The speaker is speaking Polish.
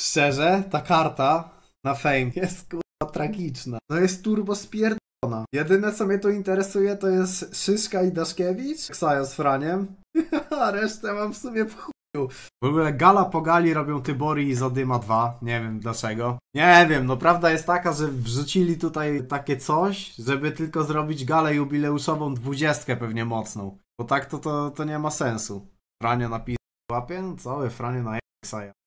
Szczerze, ta karta na fame jest kurwa tragiczna. No jest turbo spierdolona. Jedyne co mnie tu interesuje to jest Szyszka i Daszkiewicz, Ksaja z Franiem, a resztę mam w sumie w chuju. W ogóle gala po gali robią Tybori i Zadyma 2, nie wiem dlaczego. Nie wiem, no prawda jest taka, że wrzucili tutaj takie coś, żeby tylko zrobić galę jubileuszową dwudziestkę pewnie mocną. Bo tak to, to, to nie ma sensu. Franie na pis łapie? Całe franie na Ksaja.